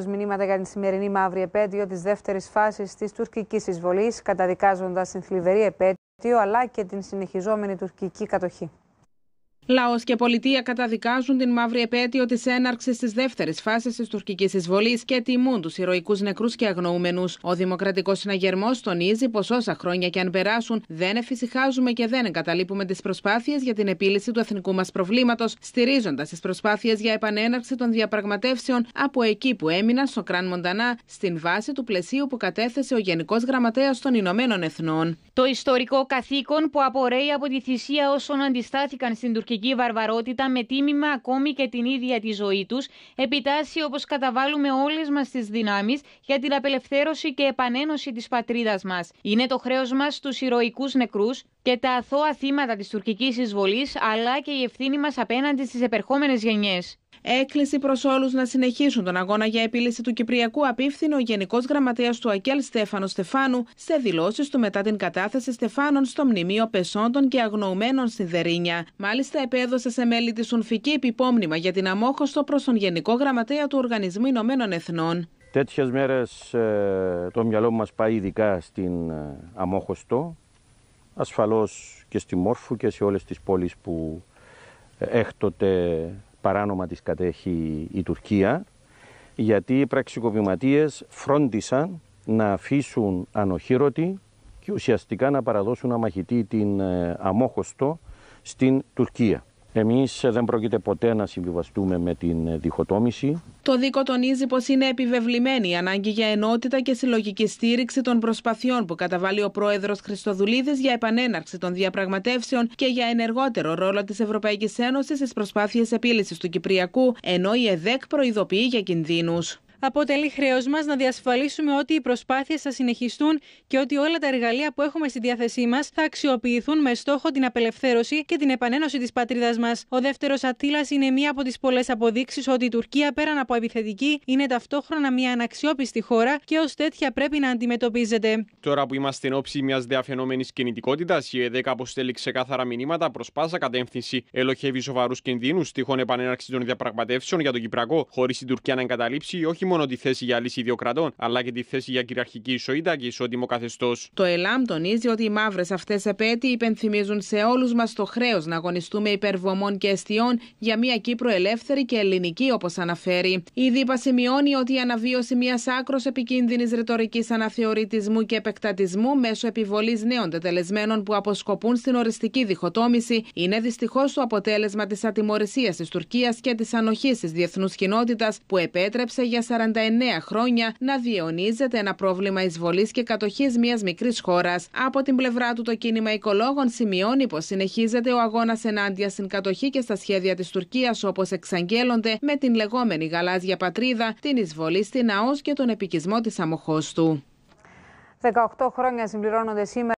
Τους μηνύματα για την σημερινή μαύρη επέτειο της δεύτερης φάσης της τουρκικής εισβολής, καταδικάζοντας την θλιβερή επέτειο αλλά και την συνεχιζόμενη τουρκική κατοχή. Λαός και πολιτεία καταδικάζουν την μαύρη επέτειο της έναρξης της δεύτερης φάσης της τουρκικής εισβολής και τιμούν τους ηρωικούς νεκρούς και αγνοούμενους. Ο Δημοκρατικός Συναγερμός τονίζει πως όσα χρόνια και αν περάσουν, δεν εφησυχάζουμε και δεν εγκαταλείπουμε τις προσπάθειες για την επίλυση του εθνικού μας προβλήματος, στηρίζοντας τις προσπάθειες για επανέναρξη των διαπραγματεύσεων από εκεί που έμειναν στο Κράν Μοντανά, στην βάση του πλαισίου που κατέθεσε ο Γενικός Γραμματέας των Ηνωμένων Εθνών. Το ιστορικό καθήκον που απορρέει από τη θυσία όσων αντιστάθηκαν στην Τουρκία τουρκική βαρβαρότητα με τίμημα ακόμη και την ίδια τη ζωή τους, επιτάσσει όπως καταβάλουμε όλες μας τις δυνάμεις για την απελευθέρωση και επανένωση της πατρίδας μας. Είναι το χρέος μας στου ηρωικούς νεκρούς και τα αθώα θύματα της τουρκικής εισβολής, αλλά και η ευθύνη μας απέναντι στις επερχόμενες γενιές Έκκληση προς όλους να συνεχίσουν τον αγώνα για επίλυση του Κυπριακού απίφθηνο ο Γενικός Γραμματέας του ΑΚΕΛ Στέφανος Στεφάνου σε δηλώσεις του μετά την κατάθεση Στεφάνων στο μνημείο πεσόντων και αγνοωμένων στη Δερίνια. Μάλιστα, επέδωσε σε μέλη της Ουνφική επιπόμνημα για την αμόχωστο προς τον Γενικό Γραμματέα του Οργανισμού Ηνωμένων Εθνών. Τέτοιες μέρες ε, το μυαλό μας πάει ειδικά στην ε, Αμόχωστο, ασφαλώς και στη Μόρφου και σε όλες τις πόλεις που ε, έκτοτε παράνομα τις κατέχει η Τουρκία, γιατί οι πραξικοπηματίες φρόντισαν να αφήσουν ανοχήρωτη και ουσιαστικά να παραδώσουν αμαχητή την ε, αμόχωστο στην Τουρκία. Εμείς ε, δεν πρόκειται ποτέ να συμβιβαστούμε με την ε, διχοτόμηση. Το Δίκο τονίζει πως είναι επιβεβλημένη η ανάγκη για ενότητα και συλλογική στήριξη των προσπαθειών που καταβάλει ο πρόεδρος Χριστοδουλίδης για επανέναρξη των διαπραγματεύσεων και για ενεργότερο ρόλο της Ευρωπαϊκής Ένωσης στις προσπάθειες επίλυσης του Κυπριακού, ενώ η ΕΔΕΚ προειδοποιεί για κινδύνους αποτελεί χρέος μας να διασφαλίσουμε ότι οι προσπάθειες θα συνεχιστούν και ότι όλα τα εργαλεία που έχουμε στη διάθεσή μας θα αξιοποιηθούν με στόχο την απελευθέρωση και την επανένωση της πατρίδας μας. Ο δεύτερος Ατήλα είναι μία από τις πολλές αποδείξεις ότι η Τουρκία πέραν από επιθετική είναι ταυτόχρονα μια αναξιόπιστη χώρα και ως τέτοια πρέπει να αντιμετωπίζεται. Τώρα που είμαστε εν ώψη μιας διαφαινόμενης κινητικότητας, η ΕΔΕΚ αποστέλει ξεκάθαρα μηνύματα προς πάσα κατεύθυνση. Ελοχεύει σοβαρούς κινδύνους τυχόν επανέναρξη των διαπραγματεύσεων για τον Κυπρακό, χωρί η Τουρκία να εγκαταλείψει όχι μόνο μόνο τη θέση για λύση δύο αλλά και τη θέση για κυριαρχική ισοήτα και ισότιμο καθεστώς. Το ΕΛΑΜ τονίζει ότι οι μαύρες αυτές επέτειοι υπενθυμίζουν σε όλους μας το χρέος να αγωνιστούμε υπερβομών και αιστείων για μια Κύπρο ελεύθερη και ελληνική, όπως αναφέρει. Η ΔΥΠΑ σημειώνει ότι η αναβίωση μιας άκρος επικίνδυνης ρητορικής αναθεωρητισμού και επεκτατισμού μέσω επιβολής νέων τετελεσμένων που αποσκοπούν στην οριστική διχοτόμηση είναι δυστυχώς το αποτέλεσμα της ατιμορρησίας της Τουρκίας και της ανοχής της διεθνούς κοινότητας που επέτρεψε για χρόνια να διαιωνίζεται ένα πρόβλημα εισβολής και κατοχής μιας μικρής χώρας. Από την πλευρά του, το κίνημα οικολόγων σημειώνει πως συνεχίζεται ο αγώνας ενάντια στην κατοχή και στα σχέδια της Τουρκίας, όπως εξαγγέλλονται με την λεγόμενη γαλάζια πατρίδα, την εισβολή στην ΑΟΣ και τον επικισμό της αμοχώστου. 18 χρόνια συμπληρώνονται σήμερα.